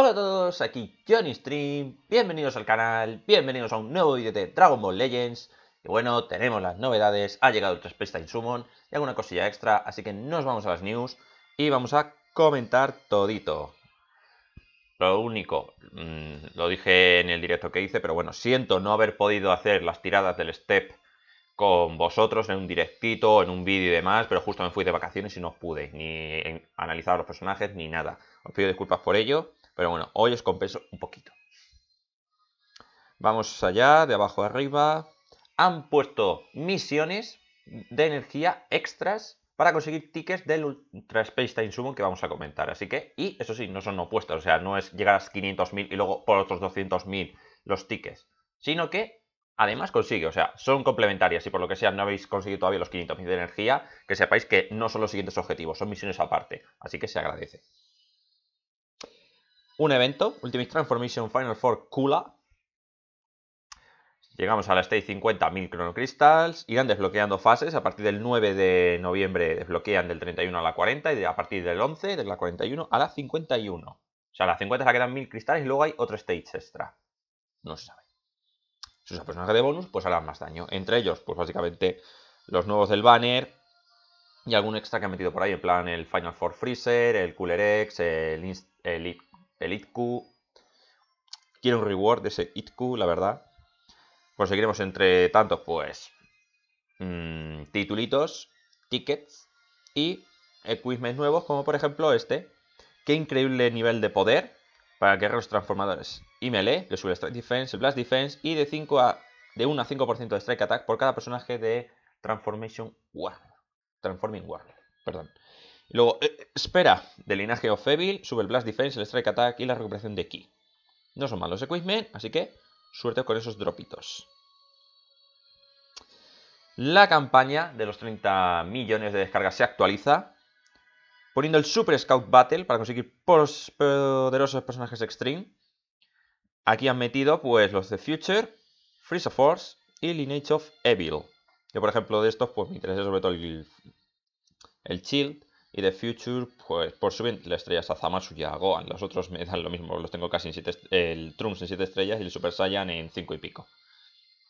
Hola a todos, aquí Johnny Stream, bienvenidos al canal, bienvenidos a un nuevo vídeo de Dragon Ball Legends Y bueno, tenemos las novedades, ha llegado el Trespesta Summon y alguna cosilla extra, así que nos vamos a las news y vamos a comentar todito Lo único, mm, lo dije en el directo que hice, pero bueno, siento no haber podido hacer las tiradas del step con vosotros en un directito, en un vídeo y demás, pero justo me fui de vacaciones y no pude ni analizar los personajes ni nada. Os pido disculpas por ello. Pero bueno, hoy os compenso un poquito. Vamos allá, de abajo arriba. Han puesto misiones de energía extras para conseguir tickets del Ultra Space Time Summon que vamos a comentar. Así que, y eso sí, no son opuestas. O sea, no es llegar a 500.000 y luego por otros 200.000 los tickets. Sino que además consigue, o sea, son complementarias. Y por lo que sea no habéis conseguido todavía los 500.000 de energía, que sepáis que no son los siguientes objetivos, son misiones aparte. Así que se agradece un evento, Ultimate Transformation Final Four Kula. Llegamos a la stage 50, 1000 Chrono Irán desbloqueando fases. A partir del 9 de noviembre desbloquean del 31 a la 40 y a partir del 11 de la 41 a la 51. O sea, a la 50 se quedan 1000 cristales y luego hay otro stage extra. No se sabe. Sus personaje de bonus pues harán más daño. Entre ellos, pues básicamente los nuevos del banner, y algún extra que han metido por ahí, en plan el Final Four Freezer, el Cooler X, el, Inst el ITKU, Quiero un reward de ese ITKU, la verdad. Conseguiremos entre tantos, pues, mm, titulitos, tickets y equipments nuevos, como por ejemplo este. Qué increíble nivel de poder para guerreros transformadores y melee, que sube Strike Defense, Blast Defense y de, 5 a, de 1 a 5% de Strike Attack por cada personaje de Transformation Warner. Transforming Warner, perdón luego, eh, espera, del linaje of Evil, sube el Blast Defense, el Strike Attack y la recuperación de Ki. No son malos equipment, así que suerte con esos dropitos. La campaña de los 30 millones de descargas se actualiza, poniendo el Super Scout Battle para conseguir poderosos personajes extreme. Aquí han metido pues los de Future, Freeze of Force y Lineage of Evil. Yo, por ejemplo, de estos, pues me interesa sobre todo el, el Shield y de Future, pues por subir la estrella Zamasu y a Gohan. Los otros me dan lo mismo, los tengo casi en 7 el Trunks en 7 estrellas y el Super Saiyan en 5 y pico.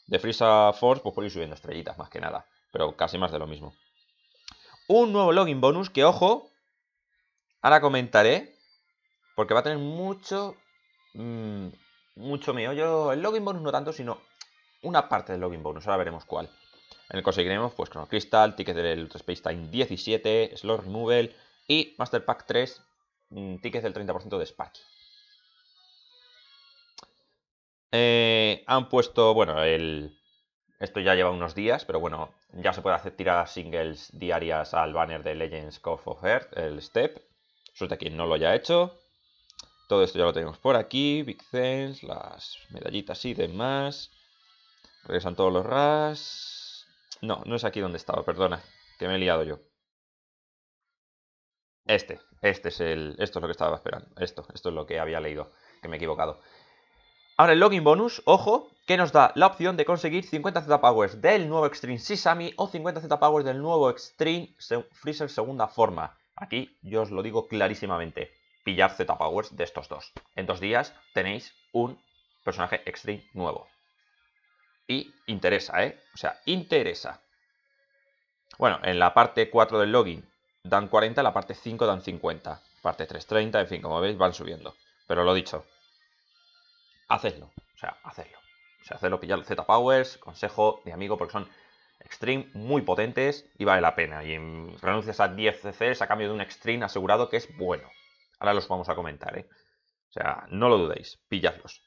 De Freeza Force, pues por ir subiendo estrellitas más que nada, pero casi más de lo mismo. Un nuevo login bonus que, ojo, ahora comentaré, porque va a tener mucho, mm, mucho mucho Yo El login bonus no tanto, sino una parte del login bonus, ahora veremos cuál en el conseguiremos pues Chrono Crystal, Ticket del Ultra Space Time 17, Slot Removal y Master Pack 3, mm, tickets del 30% de Sparky. Eh, han puesto, bueno, el, esto ya lleva unos días, pero bueno, ya se puede hacer tiradas singles diarias al banner de Legends Call of Earth, el Step. Suerte a quien no lo haya hecho. Todo esto ya lo tenemos por aquí, Big Sense, las medallitas y demás. Regresan todos los RAS. No, no es aquí donde estaba, perdona, que me he liado yo. Este, este es el, esto es lo que estaba esperando, esto, esto es lo que había leído, que me he equivocado. Ahora el login bonus, ojo, que nos da la opción de conseguir 50 Z Powers del nuevo Extreme Sisami o 50 Z Powers del nuevo Extreme Freezer segunda forma. Aquí yo os lo digo clarísimamente, pillar Z Powers de estos dos. En dos días tenéis un personaje Extreme nuevo. Y interesa, ¿eh? O sea, interesa. Bueno, en la parte 4 del login dan 40, la parte 5 dan 50. Parte 3, 30, en fin, como veis, van subiendo. Pero lo dicho, hacedlo. O sea, hacedlo. O sea, hacedlo, pillar Z Powers, consejo de amigo, porque son extreme muy potentes y vale la pena. Y renuncias a 10 CCs a cambio de un extreme asegurado que es bueno. Ahora los vamos a comentar, ¿eh? O sea, no lo dudéis, pilladlos.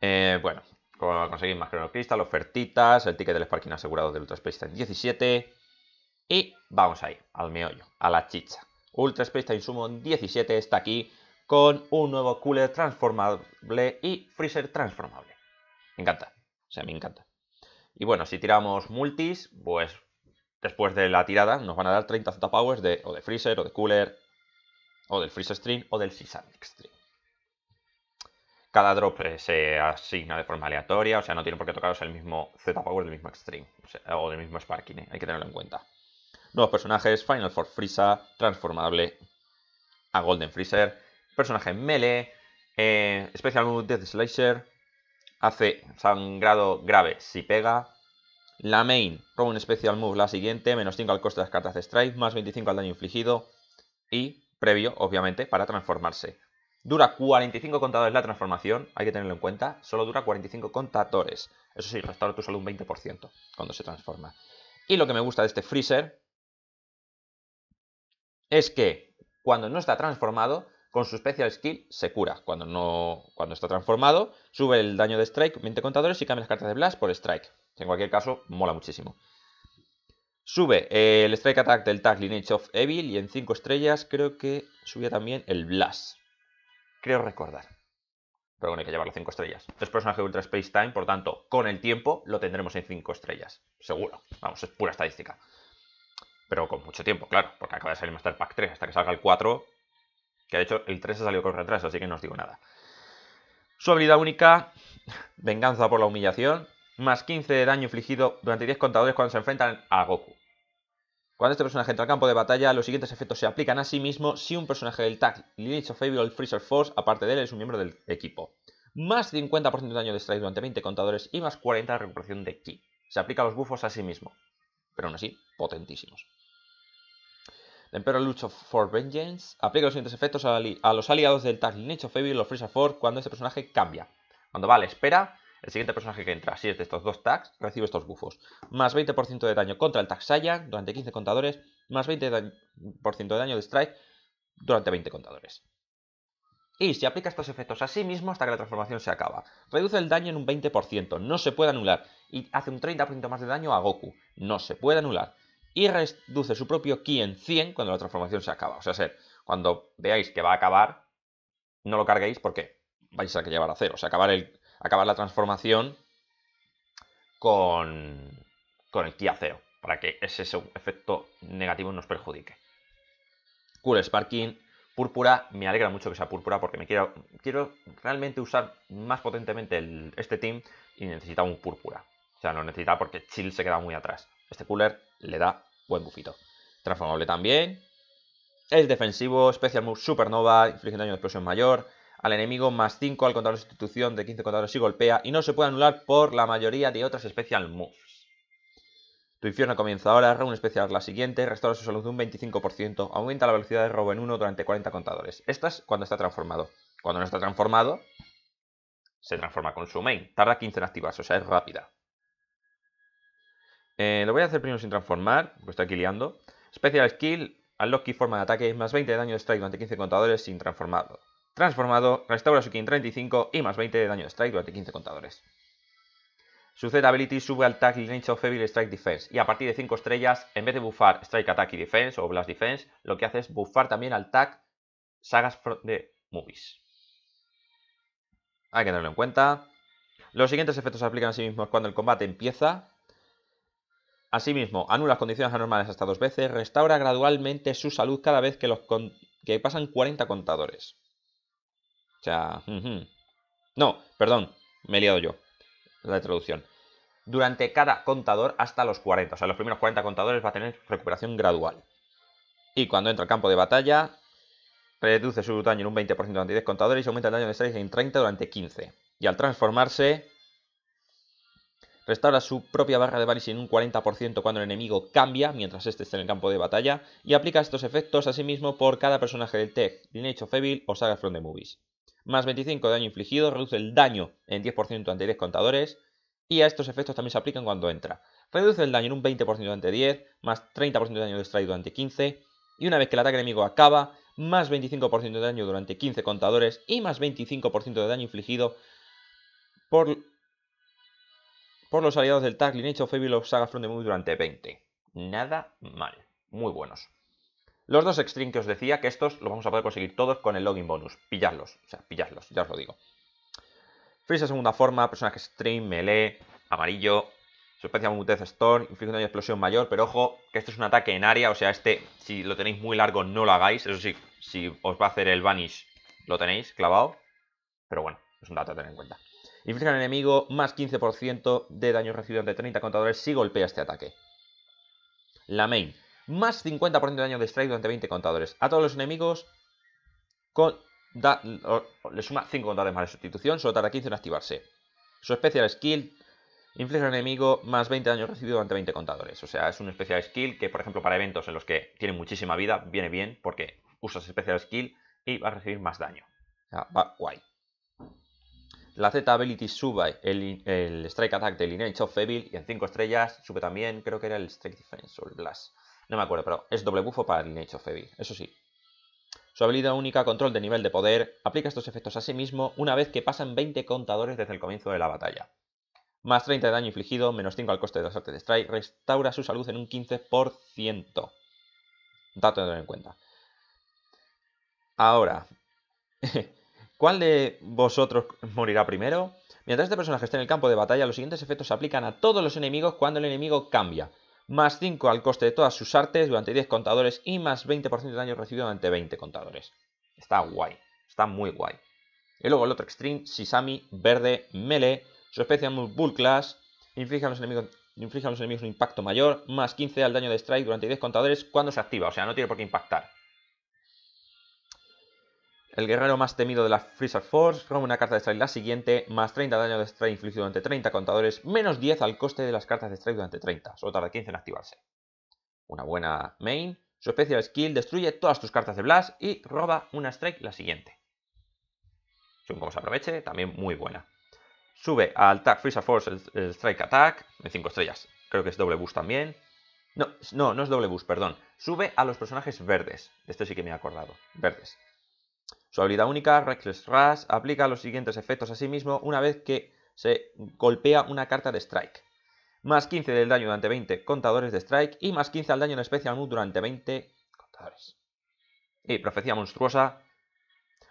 Eh, bueno, conseguimos más cronocristal, cristal, ofertitas, el ticket del Sparking asegurado del Ultra Space Time 17. Y vamos ahí, al meollo, a la chicha. Ultra Space Time Sumo 17 está aquí con un nuevo cooler transformable y freezer transformable. Me encanta, o sea, me encanta. Y bueno, si tiramos multis, pues después de la tirada nos van a dar 30 Z powers de, o de freezer, o de cooler, o del freezer stream, o del season stream. Cada drop se asigna de forma aleatoria, o sea, no tiene por qué tocaros el mismo Z-Power del mismo Extreme, o, del mismo Sparking, ¿eh? hay que tenerlo en cuenta. Nuevos personajes, Final Four Frieza, transformable a Golden Freezer, personaje melee, eh, Special Move Death Slicer, hace sangrado grave si pega, la main como un Special Move la siguiente, menos 5 al coste de las cartas de Strike, más 25 al daño infligido y previo, obviamente, para transformarse. Dura 45 contadores la transformación, hay que tenerlo en cuenta. Solo dura 45 contadores. Eso sí, restaura tu solo un 20% cuando se transforma. Y lo que me gusta de este freezer es que cuando no está transformado, con su special skill se cura. Cuando, no, cuando está transformado, sube el daño de strike 20 contadores y cambia las cartas de blast por strike. En cualquier caso, mola muchísimo. Sube el strike attack del tag Lineage of Evil y en 5 estrellas creo que sube también el blast creo recordar. Pero bueno, hay que llevarlo 5 estrellas. Este es personaje de Ultra Space Time, por tanto, con el tiempo lo tendremos en 5 estrellas. Seguro. Vamos, es pura estadística. Pero con mucho tiempo, claro, porque acaba de salir Master Pack 3. Hasta que salga el 4, que de hecho el 3 ha salido con retraso, así que no os digo nada. Su habilidad única, venganza por la humillación, más 15 de daño infligido durante 10 contadores cuando se enfrentan a Goku. Cuando este personaje entra al campo de batalla, los siguientes efectos se aplican a sí mismo si un personaje del tag Lineage of Evil Freezer Force, aparte de él, es un miembro del equipo. Más 50% de daño de strike durante 20 contadores y más 40 de recuperación de ki. Se aplica a los bufos a sí mismo, pero aún así, potentísimos. El Emperor Lucho for Vengeance aplica los siguientes efectos a, los aliados del tag Lineage of Evil o Freezer Force cuando este personaje cambia. Cuando va espera, el siguiente personaje que entra, si es de estos dos tags, recibe estos bufos. Más 20% de daño contra el tag Saiyan durante 15 contadores, más 20% de daño, de, strike durante 20 contadores. Y si aplica estos efectos a sí mismo hasta que la transformación se acaba. Reduce el daño en un 20%, no se puede anular. Y hace un 30% más de daño a Goku, no se puede anular. Y reduce su propio Ki en 100 cuando la transformación se acaba. O sea, ser, cuando veáis que va a acabar, no lo carguéis porque vais a que llevar a cero. O sea, acabar el, acabar la transformación con, el Kia para que ese, efecto negativo nos perjudique. Cooler Sparking, púrpura, me alegra mucho que sea púrpura porque me quiero, quiero realmente usar más potentemente este team y necesita un púrpura. O sea, no necesita porque Chill se queda muy atrás. Este cooler le da buen bufito. Transformable también. Es defensivo, Special Move Supernova, inflige daño de explosión mayor al enemigo más 5 al contador de sustitución de 15 contadores y golpea y no se puede anular por la mayoría de otras special moves. Tu infierno comienza ahora, reúne especial la siguiente, restaura su salud un 25%, aumenta la velocidad de robo en 1 durante 40 contadores. Esta es cuando está transformado. Cuando no está transformado, se transforma con su main. Tarda 15 en activarse, o sea, es rápida. Eh, lo voy a hacer primero sin transformar, porque estoy aquí liando. Special Skill, al key forma de ataque, más 20 de daño de strike durante 15 contadores sin transformado. Transformado, restaura su King 35 y más 20 de daño de strike durante 15 contadores. Su Z-Ability sube al tag Range of Evil Strike Defense y a partir de 5 estrellas, en vez de buffar Strike Attack y Defense o Blast Defense, lo que hace es buffar también al tag Sagas de Movies. Hay que tenerlo en cuenta. Los siguientes efectos se aplican a sí mismos cuando el combate empieza. Asimismo, anula condiciones anormales hasta dos veces, restaura gradualmente su salud cada vez que, que pasan 40 contadores. O sea, no, perdón, me he liado yo la traducción. Durante cada contador hasta los 40, o sea, los primeros 40 contadores va a tener recuperación gradual. Y cuando entra al campo de batalla, reduce su daño en un 20% durante 10 contadores y aumenta el daño de 6 en 30 durante 15. Y al transformarse, restaura su propia barra de balis en un 40% cuando el enemigo cambia mientras este esté en el campo de batalla y aplica estos efectos a sí mismo por cada personaje del tech, Lineage of Evil o Saga from the Movies más 25 de daño infligido, reduce el daño en 10% durante 10 contadores y a estos efectos también se aplican cuando entra. Reduce el daño en un 20% durante 10, más 30% de daño extraído durante 15 y una vez que el ataque enemigo acaba, más 25% de daño durante 15 contadores y más 25% de daño infligido por, los aliados del Tag, Lineage of Evil Saga Front de Move durante 20. Nada mal. Muy buenos. Los dos extreme que os decía, que estos los vamos a poder conseguir todos con el login bonus. Pillarlos, o sea, pillarlos, ya os lo digo. Freeze de segunda forma, personaje stream, melee, amarillo, Suspensión Mutez Storm, inflige un de explosión mayor, pero ojo, que esto es un ataque en área, o sea, este, si lo tenéis muy largo, no lo hagáis. Eso sí, si os va a hacer el Vanish, lo tenéis clavado. Pero bueno, es un dato a tener en cuenta. Inflige al enemigo más 15% de daño recibido ante 30 contadores si golpea este ataque. La main más 50% de daño de strike durante 20 contadores. A todos los enemigos le suma 5 contadores más de sustitución, solo tarda 15 en activarse. Su especial skill inflige al enemigo más 20 daños recibido durante 20 contadores. O sea, es un especial skill que, por ejemplo, para eventos en los que tiene muchísima vida, viene bien porque usas especial skill y va a recibir más daño. O sea, va guay. La Z Ability sube el, Strike Attack de Lineage of Evil y en 5 estrellas sube también, creo que era el Strike Defense o el Blast. No me acuerdo, pero es doble bufo para el Nature eso sí. Su habilidad única, control de nivel de poder, aplica estos efectos a sí mismo una vez que pasan 20 contadores desde el comienzo de la batalla. Más 30 de daño infligido, menos 5 al coste de los artes de strike, restaura su salud en un 15%. Dato de tener en cuenta. Ahora, ¿cuál de vosotros morirá primero? Mientras este personaje esté en el campo de batalla, los siguientes efectos se aplican a todos los enemigos cuando el enemigo cambia más 5 al coste de todas sus artes durante 10 contadores y más 20% de daño recibido durante 20 contadores. Está guay, está muy guay. Y luego el otro extreme, Sisami, verde, Mele. su especie es Bull Class, inflige los inflige a los enemigos un impacto mayor, más 15 al daño de strike durante 10 contadores cuando se activa, o sea, no tiene por qué impactar. El guerrero más temido de la Freezer Force roba una carta de strike la siguiente, más 30 daño de strike infligido durante 30 contadores, menos 10 al coste de las cartas de strike durante 30, solo tarda 15 en activarse. Una buena main. Su especial skill destruye todas tus cartas de Blast y roba una strike la siguiente. Según como se aproveche, también muy buena. Sube al Tag Freezer Force el, Strike Attack en 5 estrellas. Creo que es doble boost también. No, no, no es doble boost, perdón. Sube a los personajes verdes. De este sí que me he acordado. Verdes. Su habilidad única, Reckless Rush, aplica los siguientes efectos a sí mismo una vez que se golpea una carta de Strike. Más 15 del daño durante 20 contadores de Strike y más 15 al daño en Special durante 20 contadores. Y Profecía Monstruosa,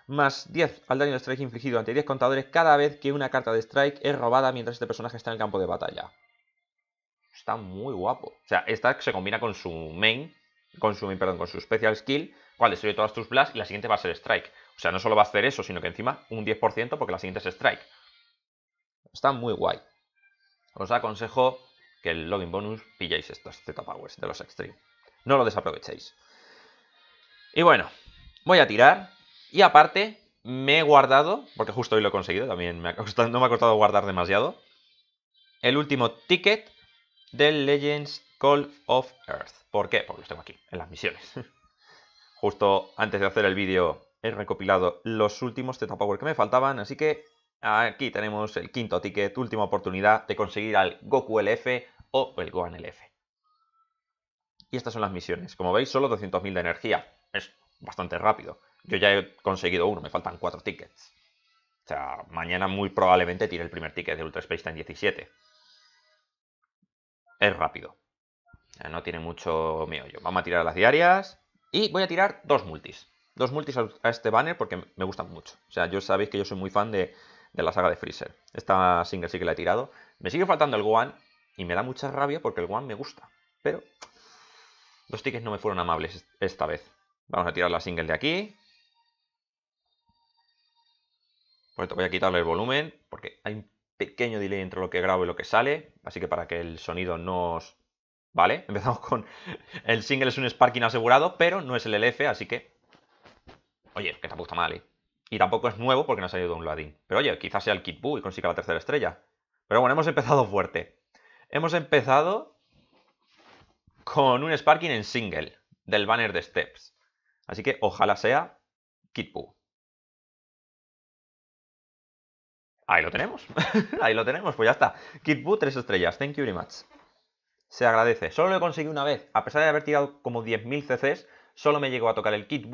más 10 al daño de strike infligido ante 10 contadores cada vez que una carta de strike es robada mientras este personaje está en el campo de batalla. Está muy guapo. O sea, esta se combina con su main, con su, perdón, con su special skill, cual destruye todas tus blasts y la siguiente va a ser strike. O sea, no solo va a hacer eso, sino que encima un 10% porque la siguiente es strike. Está muy guay. Os aconsejo que el login bonus pilléis estos Z-Powers este de los Extreme. No lo desaprovechéis. Y bueno, voy a tirar. Y aparte, me he guardado, porque justo hoy lo he conseguido, también me no me ha costado guardar demasiado, el último ticket del Legends Call of Earth. ¿Por qué? Porque los tengo aquí, en las misiones. Justo antes de hacer el vídeo he recopilado los últimos Z Power que me faltaban, así que aquí tenemos el quinto ticket, última oportunidad de conseguir al Goku LF o el Gohan LF. Y estas son las misiones. Como veis, solo 200.000 de energía. Es bastante rápido. Yo ya he conseguido uno, me faltan cuatro tickets. O sea, mañana muy probablemente tire el primer ticket de Ultra Space Time 17. Es rápido. No tiene mucho meollo. Vamos a tirar las diarias. Y voy a tirar dos multis dos multis a este banner porque me gustan mucho. O sea, yo sabéis que yo soy muy fan de, la saga de Freezer. Esta single sí que la he tirado. Me sigue faltando el One y me da mucha rabia porque el One me gusta. Pero los tickets no me fueron amables esta vez. Vamos a tirar la single de aquí. Por voy a quitarle el volumen porque hay un pequeño delay entre lo que grabo y lo que sale. Así que para que el sonido no Vale, empezamos con... El single es un sparking asegurado, pero no es el LF, así que Oye, que tampoco está mal, ¿eh? Y tampoco es nuevo porque no ha salido un ladín. Pero oye, quizás sea el Kid y consiga la tercera estrella. Pero bueno, hemos empezado fuerte. Hemos empezado con un Sparking en single del banner de Steps. Así que ojalá sea Kid Ahí lo tenemos. Ahí lo tenemos. Pues ya está. Kid Buu, tres estrellas. Thank you very much. Se agradece. Solo lo conseguí una vez. A pesar de haber tirado como 10.000 CCs, solo me llegó a tocar el Kid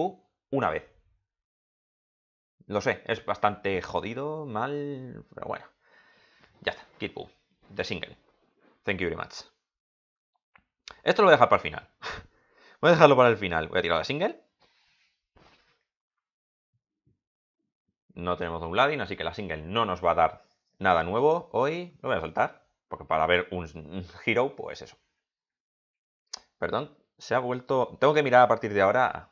una vez. Lo sé, es bastante jodido, mal, pero bueno. Ya está, Kid The Single. Thank you very much. Esto lo voy a dejar para el final. Voy a dejarlo para el final. Voy a tirar la single. No tenemos un Ladin, así que la single no nos va a dar nada nuevo hoy. Lo voy a saltar, porque para ver un hero, pues eso. Perdón, se ha vuelto... Tengo que mirar a partir de ahora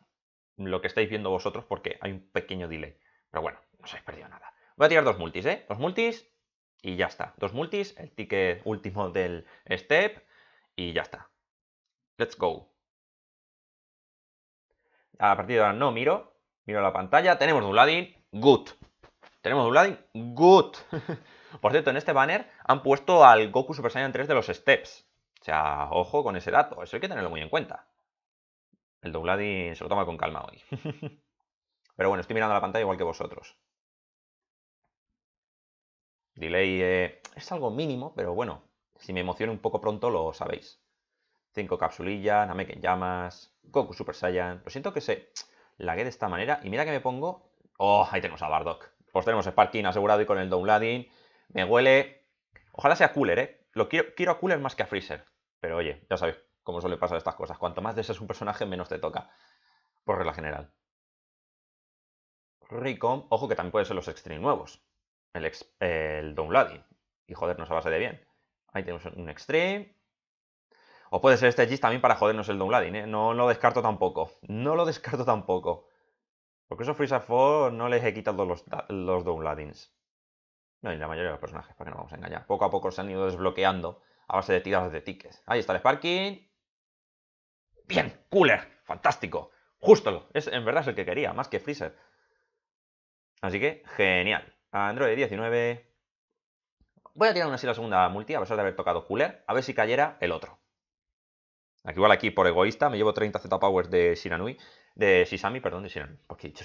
lo que estáis viendo vosotros porque hay un pequeño delay. Pero bueno, no se habéis perdido nada. Voy a tirar dos multis, ¿eh? Dos multis y ya está. Dos multis, el ticket último del step y ya está. Let's go. A partir de ahora no miro. Miro la pantalla. Tenemos Duladin. Good. Tenemos Duladin. Good. Por cierto, en este banner han puesto al Goku Super Saiyan 3 de los steps. O sea, ojo con ese dato. Eso hay que tenerlo muy en cuenta. El Duladin se lo toma con calma hoy. Pero bueno, estoy mirando la pantalla igual que vosotros. Delay eh, es algo mínimo, pero bueno, si me emociono un poco pronto lo sabéis. Cinco capsulillas, Namek en llamas, Goku Super Saiyan. Lo siento que se lagué de esta manera. Y mira que me pongo... ¡Oh! Ahí tenemos a Bardock. Pues tenemos Sparking asegurado y con el downloading. Me huele... Ojalá sea Cooler, ¿eh? Lo quiero, quiero a Cooler más que a Freezer. Pero oye, ya sabéis cómo suele pasar estas cosas. Cuanto más deseas un personaje, menos te toca. Por regla general rico ojo que también pueden ser los Extreme nuevos. El, ex, el Downloading. Y jodernos a base de bien. Ahí tenemos un Extreme. O puede ser este GIS también para jodernos el Downloading. ¿eh? No lo descarto tampoco. No lo descarto tampoco. Porque eso Freezer4 no les he quitado los, los Downloadings. No, y la mayoría de los personajes, para que no vamos a engañar. Poco a poco se han ido desbloqueando a base de tiradas de tickets. Ahí está el Sparking. Bien, cooler, fantástico. Justo, es, en verdad es el que quería, más que Freezer. Así que, genial. Android 19. Voy a tirar una así la segunda multi, a pesar de haber tocado Cooler, a ver si cayera el otro. Aquí igual aquí, por egoísta, me llevo 30 Z-Powers de Sinanui. De Sisami, perdón, de he dicho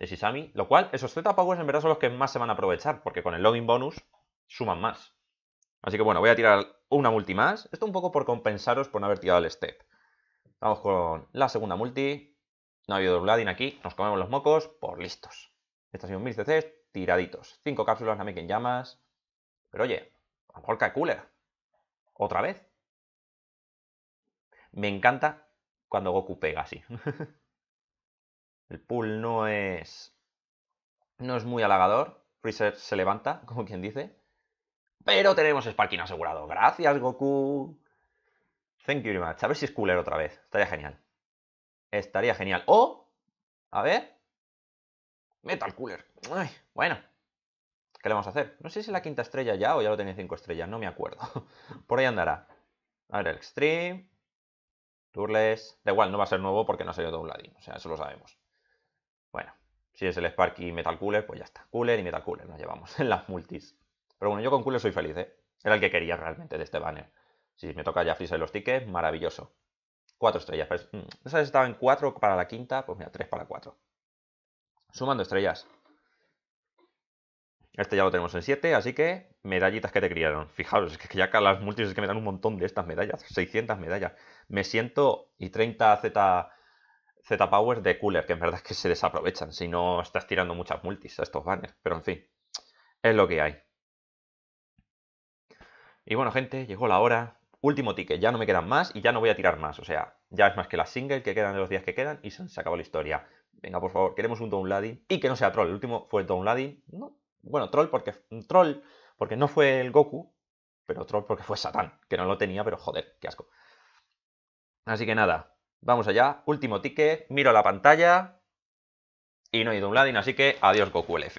De Sisami. Lo cual, esos Z-Powers en verdad son los que más se van a aprovechar, porque con el login bonus suman más. Así que bueno, voy a tirar una multi más. Esto un poco por compensaros por no haber tirado el step. Vamos con la segunda multi. No ha habido Vladin aquí. Nos comemos los mocos por listos. Estación 1000 CC tiraditos. 5 cápsulas mí en llamas. Pero oye, a lo mejor cae cooler. Otra vez. Me encanta cuando Goku pega así. El pull no es. No es muy halagador. Freezer se levanta, como quien dice. Pero tenemos Sparking asegurado. Gracias, Goku. Thank you very much. A ver si es cooler otra vez. Estaría genial. Estaría genial. O, a ver, Metal Cooler. bueno. ¿Qué le vamos a hacer? No sé si es la quinta estrella ya o ya lo tenía cinco estrellas, no me acuerdo. Por ahí andará. A ver, el Extreme. Turles. Da igual, no va a ser nuevo porque no ha salido de un ladín. O sea, eso lo sabemos. Bueno, si es el Sparky y Metal Cooler, pues ya está. Cooler y Metal Cooler nos llevamos en las multis. Pero bueno, yo con Cooler soy feliz, ¿eh? Era el que quería realmente de este banner. Si me toca ya freezer los tickets, maravilloso. Cuatro estrellas. Pero, mm, estaba en cuatro para la quinta, pues mira, tres para cuatro. Sumando estrellas. Este ya lo tenemos en 7, así que medallitas que te criaron. Fijaros, es que ya acá las multis es que me dan un montón de estas medallas, 600 medallas. Me siento y 30 Z, Z Powers de Cooler, que en verdad es que se desaprovechan si no estás tirando muchas multis a estos banners. Pero en fin, es lo que hay. Y bueno, gente, llegó la hora. Último ticket, ya no me quedan más y ya no voy a tirar más. O sea, ya es más que la single que quedan de los días que quedan y se acabó la historia. Venga, por favor, queremos un downladin. y que no sea troll. El último fue el bueno, troll porque mm, troll porque no fue el Goku, pero troll porque fue Satán, que no lo tenía, pero joder, qué asco. Así que nada, vamos allá. Último ticket, miro la pantalla y no hay downladin, así que adiós Goku LF.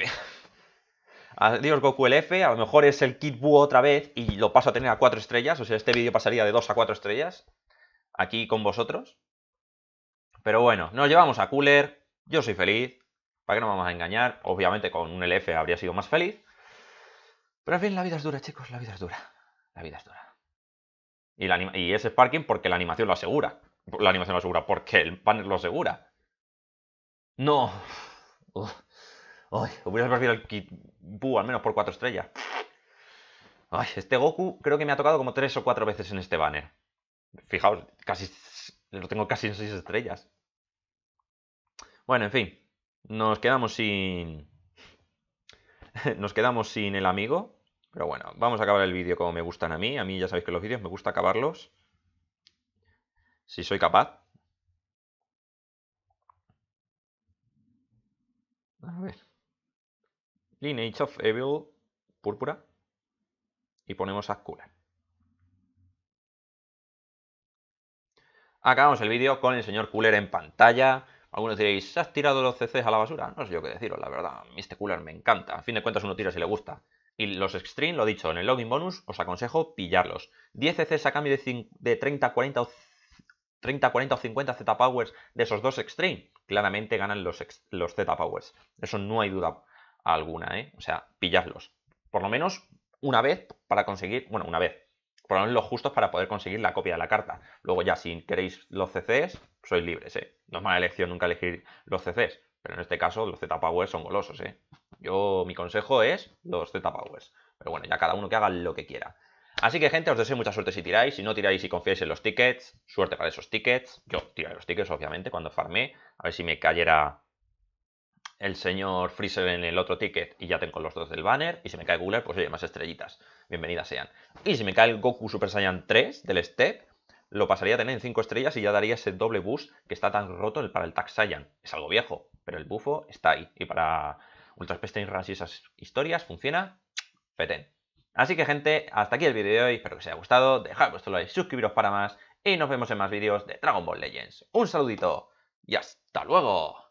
adiós Goku LF, a lo mejor es el Kid Buu otra vez y lo paso a tener a cuatro estrellas, o sea, este vídeo pasaría de 2 a 4 estrellas aquí con vosotros. Pero bueno, nos llevamos a Cooler, yo soy feliz, ¿para qué nos vamos a engañar? Obviamente con un LF habría sido más feliz. Pero al fin, la vida es dura, chicos, la vida es dura. La vida es dura. Y, y ese Sparking porque la animación lo asegura. La animación lo asegura porque el banner lo asegura. No. Uy, hubiera perdido el kit al menos por cuatro estrellas. Ay, este Goku creo que me ha tocado como tres o cuatro veces en este banner. Fijaos, casi lo tengo casi en seis estrellas. Bueno, en fin, nos quedamos sin... nos quedamos sin el amigo, pero bueno, vamos a acabar el vídeo como me gustan a mí. A mí ya sabéis que los vídeos me gusta acabarlos. Si soy capaz. A ver. Lineage of Evil púrpura. Y ponemos a Cooler. Acabamos el vídeo con el señor Cooler en pantalla. Algunos diréis, ¿has tirado los CCs a la basura? No sé yo qué deciros, la verdad. este Cooler me encanta. A fin de cuentas uno tira si le gusta. Y los Extreme, lo dicho, en el login bonus os aconsejo pillarlos. 10 CCs a cambio de, 30, 40 o 30, 40 o 50 Z-Powers de esos dos Extreme. Claramente ganan los, los Z-Powers. Eso no hay duda alguna, ¿eh? O sea, pillarlos. Por lo menos una vez para conseguir, bueno, una vez, por lo menos los justos para poder conseguir la copia de la carta. Luego ya, si queréis los CCs, sois libres, ¿eh? No es mala elección nunca elegir los CCs, pero en este caso los Z-Powers son golosos, ¿eh? Yo, mi consejo es los Z-Powers. Pero bueno, ya cada uno que haga lo que quiera. Así que, gente, os deseo mucha suerte si tiráis. Si no tiráis y confiáis en los tickets, suerte para esos tickets. Yo tiré los tickets, obviamente, cuando farmé. A ver si me cayera el señor Freezer en el otro ticket y ya tengo los dos del banner. Y si me cae Guler, pues oye, más estrellitas. Bienvenidas sean. Y si me cae el Goku Super Saiyan 3 del step, lo pasaría a tener en 5 estrellas y ya daría ese doble bus que está tan roto el para el Taxayan. Es algo viejo, pero el bufo está ahí. Y para Ultra Space Runs y esas historias funciona fetén. Así que gente, hasta aquí el vídeo de hoy. Espero que os haya gustado. Dejad vuestro like, suscribiros para más. Y nos vemos en más vídeos de Dragon Ball Legends. Un saludito y hasta luego.